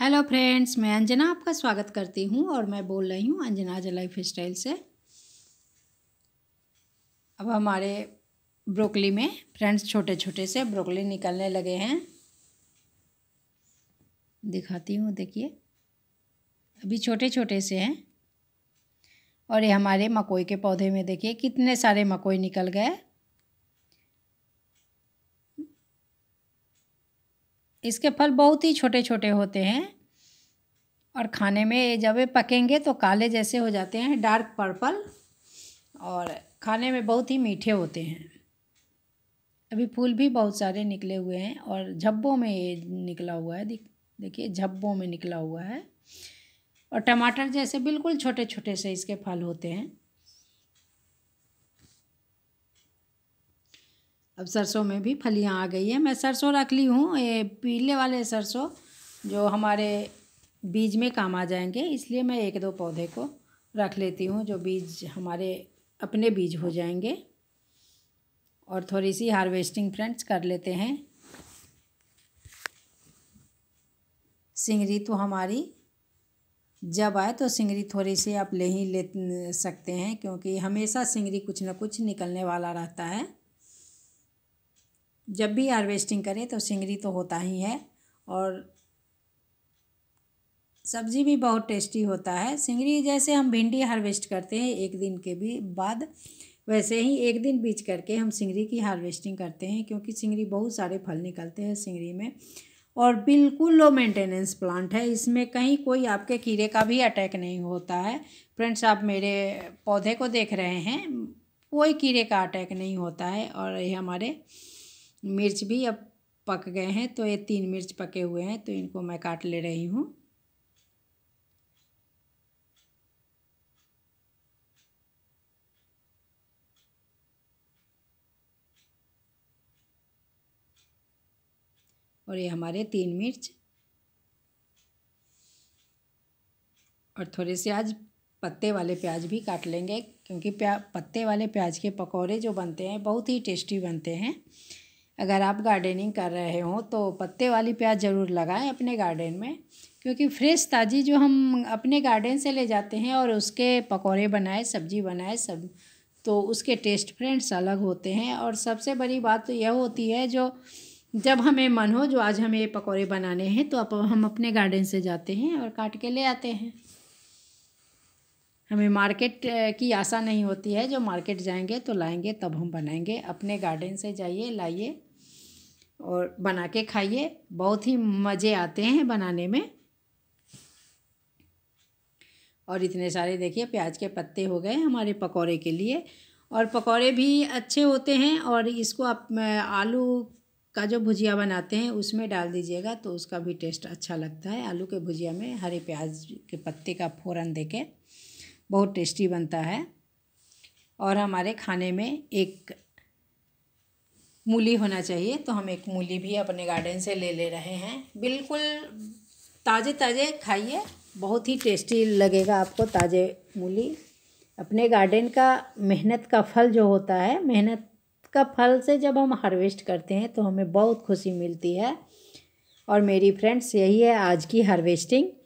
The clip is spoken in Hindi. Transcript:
हेलो फ्रेंड्स मैं अंजना आपका स्वागत करती हूं और मैं बोल रही हूं अंजना जो लाइफ स्टाइल से अब हमारे ब्रोकली में फ्रेंड्स छोटे छोटे से ब्रोकली निकलने लगे हैं दिखाती हूं देखिए अभी छोटे छोटे से हैं और ये हमारे मकोई के पौधे में देखिए कितने सारे मकोई निकल गए इसके फल बहुत ही छोटे छोटे होते हैं और खाने में जब ये पकेंगे तो काले जैसे हो जाते हैं डार्क पर्पल और खाने में बहुत ही मीठे होते हैं अभी फूल भी बहुत सारे निकले हुए हैं और झब्बों में ये निकला हुआ है देखिए झब्बों में निकला हुआ है और टमाटर जैसे बिल्कुल छोटे छोटे से इसके फल होते हैं अब सरसों में भी फलियाँ आ गई है मैं सरसों रख ली हूँ ये पीले वाले सरसों जो हमारे बीज में काम आ जाएंगे इसलिए मैं एक दो पौधे को रख लेती हूँ जो बीज हमारे अपने बीज हो जाएंगे और थोड़ी सी हार्वेस्टिंग फ्रेंड्स कर लेते हैं सिंगरी तो हमारी जब आए तो सिंगरी थोड़ी सी आप ले ही ले सकते हैं क्योंकि हमेशा सिंगरी कुछ ना कुछ निकलने वाला रहता है जब भी हार्वेस्टिंग करें तो सिंगरी तो होता ही है और सब्ज़ी भी बहुत टेस्टी होता है सिंगरी जैसे हम भिंडी हार्वेस्ट करते हैं एक दिन के भी बाद वैसे ही एक दिन बीच करके हम सिंगरी की हार्वेस्टिंग करते हैं क्योंकि सिंगरी बहुत सारे फल निकलते हैं सिंगरी में और बिल्कुल लो मेंटेनेंस प्लांट है इसमें कहीं कोई आपके कीड़े का भी अटैक नहीं होता है फ्रेंड्स आप मेरे पौधे को देख रहे हैं कोई कीड़े का अटैक नहीं होता है और ये हमारे मिर्च भी अब पक गए हैं तो ये तीन मिर्च पके हुए हैं तो इनको मैं काट ले रही हूँ और ये हमारे तीन मिर्च और थोड़े से आज पत्ते वाले प्याज भी काट लेंगे क्योंकि प्या पत्ते वाले प्याज के पकौड़े जो बनते हैं बहुत ही टेस्टी बनते हैं अगर आप गार्डनिंग कर रहे हो तो पत्ते वाली प्याज ज़रूर लगाएं अपने गार्डन में क्योंकि फ्रेश ताज़ी जो हम अपने गार्डन से ले जाते हैं और उसके पकौड़े बनाए सब्जी बनाए सब तो उसके टेस्ट फ्रेंड्स अलग होते हैं और सबसे बड़ी बात तो यह होती है जो जब हमें मन हो जो आज हमें पकौड़े बनाने हैं तो अब हम अपने गार्डन से जाते हैं और काट के ले आते हैं हमें मार्केट की आशा नहीं होती है जो मार्केट जाएंगे तो लाएंगे तब हम बनाएंगे अपने गार्डन से जाइए लाइए और बना के खाइए बहुत ही मज़े आते हैं बनाने में और इतने सारे देखिए प्याज के पत्ते हो गए हमारे पकौड़े के लिए और पकौड़े भी अच्छे होते हैं और इसको आप आलू का जो भुजिया बनाते हैं उसमें डाल दीजिएगा तो उसका भी टेस्ट अच्छा लगता है आलू के भुजिया में हरे प्याज के पत्ते का फ़ौरन दे बहुत टेस्टी बनता है और हमारे खाने में एक मूली होना चाहिए तो हम एक मूली भी अपने गार्डन से ले ले रहे हैं बिल्कुल ताज़े ताज़े खाइए बहुत ही टेस्टी लगेगा आपको ताज़े मूली अपने गार्डन का मेहनत का फल जो होता है मेहनत का फल से जब हम हार्वेस्ट करते हैं तो हमें बहुत खुशी मिलती है और मेरी फ्रेंड्स यही है आज की हार्वेस्टिंग